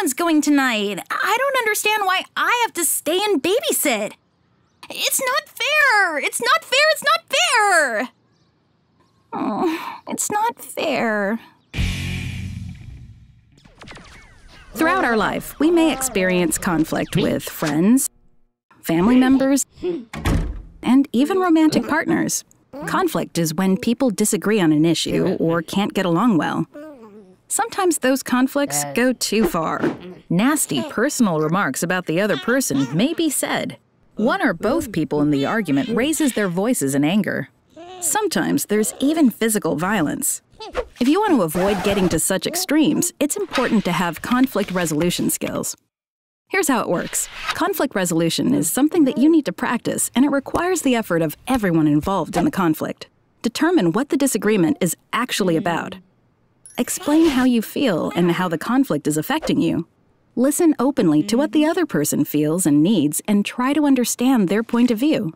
one's going tonight. I don't understand why I have to stay and babysit. It's not fair! It's not fair! It's not fair! Oh, it's not fair. Throughout our life, we may experience conflict with friends, family members, and even romantic partners. Conflict is when people disagree on an issue or can't get along well. Sometimes those conflicts go too far. Nasty oh. personal remarks about the other person may be said. One or both people in the argument raises their voices in anger. Sometimes there's even physical violence. If you want to avoid getting to such extremes, it's important to have conflict resolution skills. Here's how it works. Conflict resolution is something that you need to practice, and it requires the effort of everyone involved in the conflict. Determine what the disagreement is actually about. Explain how you feel and how the conflict is affecting you. Listen openly to what the other person feels and needs and try to understand their point of view.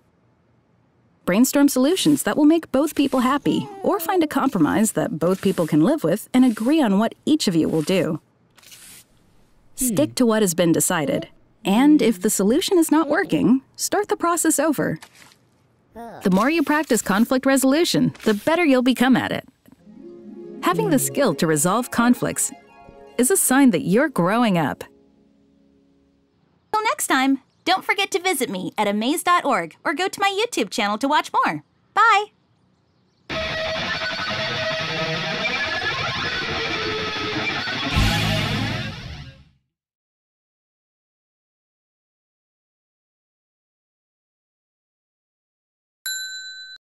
Brainstorm solutions that will make both people happy, or find a compromise that both people can live with and agree on what each of you will do. Stick to what has been decided, and if the solution is not working, start the process over. The more you practice conflict resolution, the better you'll become at it. Having the skill to resolve conflicts is a sign that you're growing up. Till next time, don't forget to visit me at amaze.org or go to my YouTube channel to watch more. Bye!